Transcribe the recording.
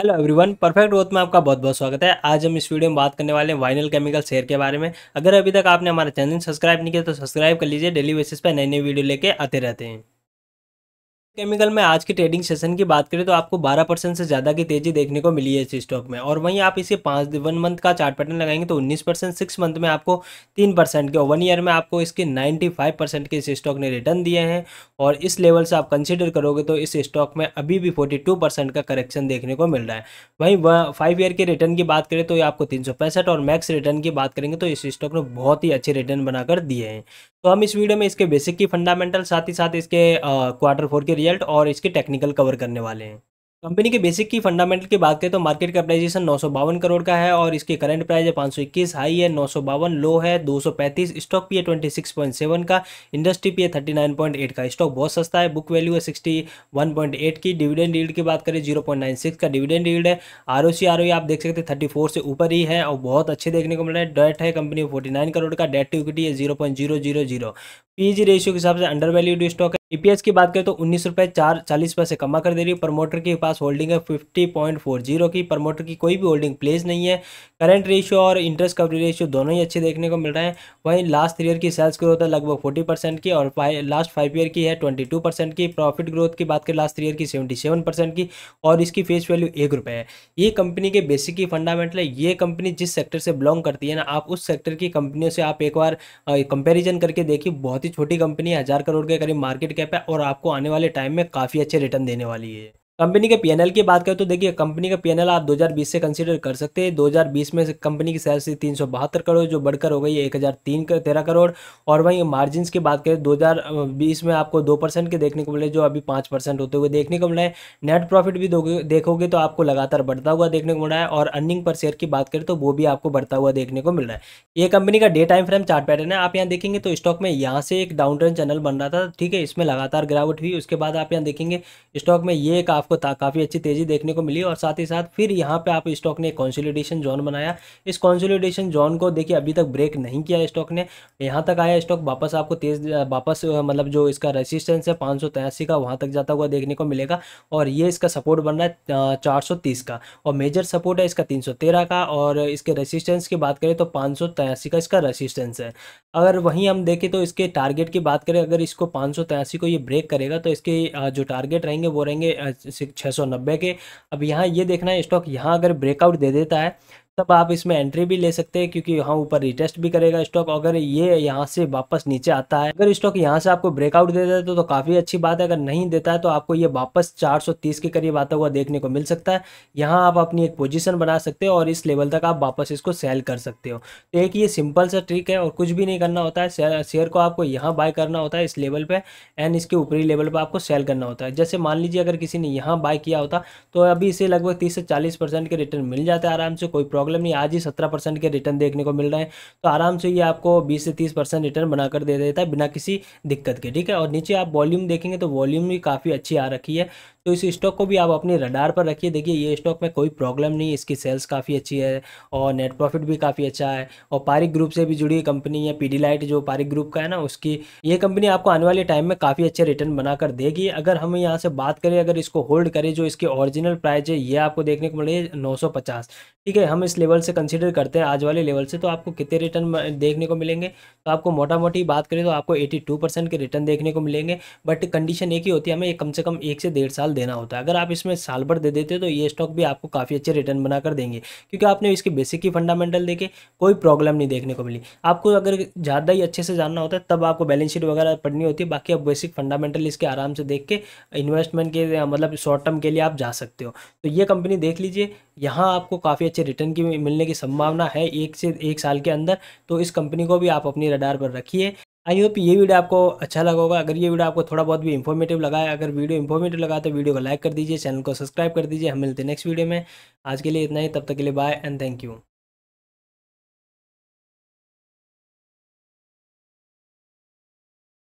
hello everyone perfect growth में आपका बहुत बहुत स्वागत है आज हम इस वीडियो में बात करने वाले हैं वाइनल केमिकल शेयर के बारे में अगर अभी तक आपने हमारा चैनल सब्सक्राइब नहीं किया तो सब्सक्राइब कर लीजिए डेली बेसिस पर नई नई वीडियो लेके आते रहते हैं केमिकल में आज के ट्रेडिंग सेशन की बात करें तो आपको 12 परसेंट से ज़्यादा की तेजी देखने को मिली है इस स्टॉक में और वहीं आप इसे पाँच वन मंथ का चार्ट पैटर्न लगाएंगे तो 19 परसेंट सिक्स मंथ में आपको 3 परसेंट के और वन ईयर में आपको इसके 95 परसेंट के इस स्टॉक ने रिटर्न दिए हैं और इस लेवल से आप कंसिडर करोगे तो इस स्टॉक में अभी भी फोर्टी का करेक्शन देखने को मिल रहा है वहीं फाइव ईयर के रिटर्न की बात करें तो आपको तीन और मैक्स रिटर्न की बात करेंगे तो इस स्टॉक ने बहुत ही अच्छे रिटर्न बनाकर दिए हैं तो हम इस वीडियो में इसके बेसिक की फंडामेंटल साथ ही साथ इसके क्वार्टर फोर के रिजल्ट और इसके टेक्निकल कवर करने वाले हैं कंपनी के बेसिक की फंडामेंटल की बात करें तो मार्केट कैपिटाइजेशन नौ करोड़ का है और इसकी करंट प्राइस है सौ इक्कीस हाई है नौ लो है दो सौ पैंतीस स्टॉक पी है ट्वेंटी सिक्स पॉइंट सेवन का इंडस्ट्री पी है थर्टी नाइन पॉइंट एट का स्टॉक बहुत सस्ता है बुक वैल्यू है सिक्सटी वन पॉइंट एट की डिविडेंड डील्ड की बात करें जीरो पॉइंट नाइन सिक्स का डिविडेंड डील्ड है आर ओ सी आप देख सकते हैं थर्टी फोर से ऊपर ही है और बहुत अच्छे देखने को मिल रहा है डेट है कंपनी फोर्टी नाइन करोड़ का डेट टू इक्विटी है zero point zero zero zero PE ratio के हिसाब से अंडर वैल्यूड स्टॉक है ईपीएस e की बात करें तो उन्नीस रुपये चार चालीस पैसे कमा कर दे रही है प्रमोटर के पास होल्डिंग है फिफ्टी पॉइंट फोर जीरो की प्रमोटर की कोई भी होल्डिंग प्लेस नहीं है करंट रेशियो और इंटरेस्ट कवरेज रेशियो दोनों ही अच्छे देखने को मिल रहे हैं वहीं लास्ट थ्री ईयर की सेल्स ग्रोथ है लगभग फोर्टी परसेंट की और लास्ट फाइव ईयर की है ट्वेंटी टू परसेंट की प्रॉफिट ग्रोथ की बात करें लास्ट थ्री ईयर की सेवेंटी सेवन परसेंट की और इसकी फेस वैल्यू एक रुपये है ये कंपनी के बेसिक ही फंडामेंटल है ये कंपनी जिस सेक्टर से बिलोंग करती है ना आप उस सेक्टर की कंपनियों से आप एक बार कंपेरिजन करके देखिए बहुत ही छोटी कंपनी है हज़ार करोड़ के करीब मार्केट कैप है और आपको आने वाले टाइम में काफ़ी अच्छे रिटर्न देने वाली है कंपनी के पीएनएल की बात करें तो देखिए कंपनी का पीएनएल आप 2020 से कंसीडर कर सकते हैं 2020 में कंपनी की सेल्स थी तीन करोड़ जो बढ़कर हो गई है एक हज़ार तीन तेरह करोड़ और वहीं मार्जिन की बात करें 2020 में आपको दो परसेंट के देखने को मिले जो अभी पाँच परसेंट होते हुए देखने को मिला है नेट प्रॉफिट भी देखोगे तो आपको लगातार बढ़ता हुआ देखने को मिला है और अर्निंग पर शेयर की बात करें तो वो भी आपको बढ़ता हुआ देखने को मिल रहा है ये कंपनी का day time frame chart pattern है आप यहाँ देखेंगे तो स्टॉक में यहाँ से एक डाउन ट्रेन चैनल बन रहा था ठीक है इसमें लगातार गिरावट हुई उसके बाद आप यहाँ देखेंगे स्टॉक में ये एक आपको काफ़ी अच्छी तेज़ी देखने को मिली और साथ ही साथ फिर यहाँ पे आप स्टॉक ने कॉन्सोलिडेशन जोन बनाया इस कॉन्सोलिडेशन जोन को देखिए अभी तक ब्रेक नहीं किया स्टॉक ने यहाँ तक आया स्टॉक वापस आपको तेज़ वापस मतलब जो इसका रेसिस्टेंस है पाँच का वहाँ तक जाता हुआ देखने को मिलेगा और ये इसका सपोर्ट बन रहा है चार का और मेजर सपोर्ट है इसका तीन का और इसके रेसिस्टेंस की बात करें तो पाँच का इसका रेसिस्टेंस है अगर वहीं हम देखें तो इसके टारगेट की बात करें अगर इसको पाँच को ये ब्रेक करेगा तो इसके जो टारगेट रहेंगे वो रहेंगे छः के अब यहाँ ये देखना है स्टॉक यहाँ अगर ब्रेकआउट दे देता है तब आप इसमें एंट्री भी ले सकते हैं क्योंकि यहाँ ऊपर रिटेस्ट भी करेगा स्टॉक अगर ये यहाँ से वापस नीचे आता है अगर स्टॉक यहाँ से आपको ब्रेकआउट दे देता है तो, तो काफ़ी अच्छी बात है अगर नहीं देता है तो आपको ये वापस 430 के करीब आता हुआ देखने को मिल सकता है यहाँ आप अपनी एक पोजिशन बना सकते हो और इस लेवल तक आप वापस इसको सेल कर सकते हो तो एक ये सिंपल सा ट्रिक है और कुछ भी नहीं करना होता है शेयर को आपको यहाँ बाय करना होता है इस लेवल पर एंड इसके ऊपरी लेवल पर आपको सेल करना होता है जैसे मान लीजिए अगर किसी ने यहाँ बाय किया होता तो अभी इसे लगभग तीस से चालीस के रिटर्न मिल जाते आराम से कोई प्रॉब्लम प्रॉब्लम नहीं आज ही सत्रह परसेंट के रिटर्न देखने को मिल रहे हैं तो आराम से ये आपको बीस से तीस परसेंट रिटर्न बनाकर दे देता है बिना किसी दिक्कत के ठीक है और नीचे आप वॉल्यूम देखेंगे तो वॉल्यूम भी काफ़ी अच्छी आ रखी है तो इस स्टॉक को भी आप अपने रडार पर रखिए देखिए ये स्टॉक में कोई प्रॉब्लम नहीं इसकी सेल्स काफ़ी अच्छी है और नेट प्रॉफिट भी काफ़ी अच्छा है और पारिक ग्रुप से भी जुड़ी कंपनी है पी लाइट जो पारिक ग्रुप का है ना उसकी ये कंपनी आपको आने वाले टाइम में काफ़ी अच्छे रिटर्न बनाकर देगी अगर हम यहाँ से बात करें अगर इसको होल्ड करें जो इसके ओरिजिनल प्राइस है ये आपको देखने को मिलेगी नौ ठीक है हम इस लेवल से कंसिडर करते हैं आज वाले लेवल से तो आपको कितने रिटर्न देखने को मिलेंगे तो आपको मोटा मोटी बात करें तो आपको एटी के रिटर्न देखने को मिलेंगे बट कंडीशन एक ही होती है हमें कम से कम एक से डेढ़ साल देना होता है अगर आप इसमें साल भर दे देते हो तो ये स्टॉक भी आपको काफ़ी अच्छे रिटर्न बनाकर देंगे क्योंकि आपने इसके बेसिक की फंडामेंटल देखे कोई प्रॉब्लम नहीं देखने को मिली आपको अगर ज़्यादा ही अच्छे से जानना होता है तब आपको बैलेंस शीट वगैरह पढ़नी होती है बाकी आप बेसिक फंडामेंटल इसके आराम से देख के इन्वेस्टमेंट के मतलब शॉर्ट टर्म के लिए आप जा सकते हो तो ये कंपनी देख लीजिए यहाँ आपको काफ़ी अच्छे रिटर्न की मिलने की संभावना है एक से एक साल के अंदर तो इस कंपनी को भी आप अपनी रडार पर रखिए आई होप ये वीडियो आपको अच्छा लगा होगा अगर ये वीडियो आपको थोड़ा बहुत भी इन्फॉर्मेटिव लगा है अगर वीडियो इन्फॉर्मेटिव लगा तो वीडियो को लाइक कर दीजिए चैनल को सब्सक्राइब कर दीजिए हम मिलते हैं नेक्स्ट वीडियो में आज के लिए इतना ही तब तक के लिए बाय एंड थैंक यू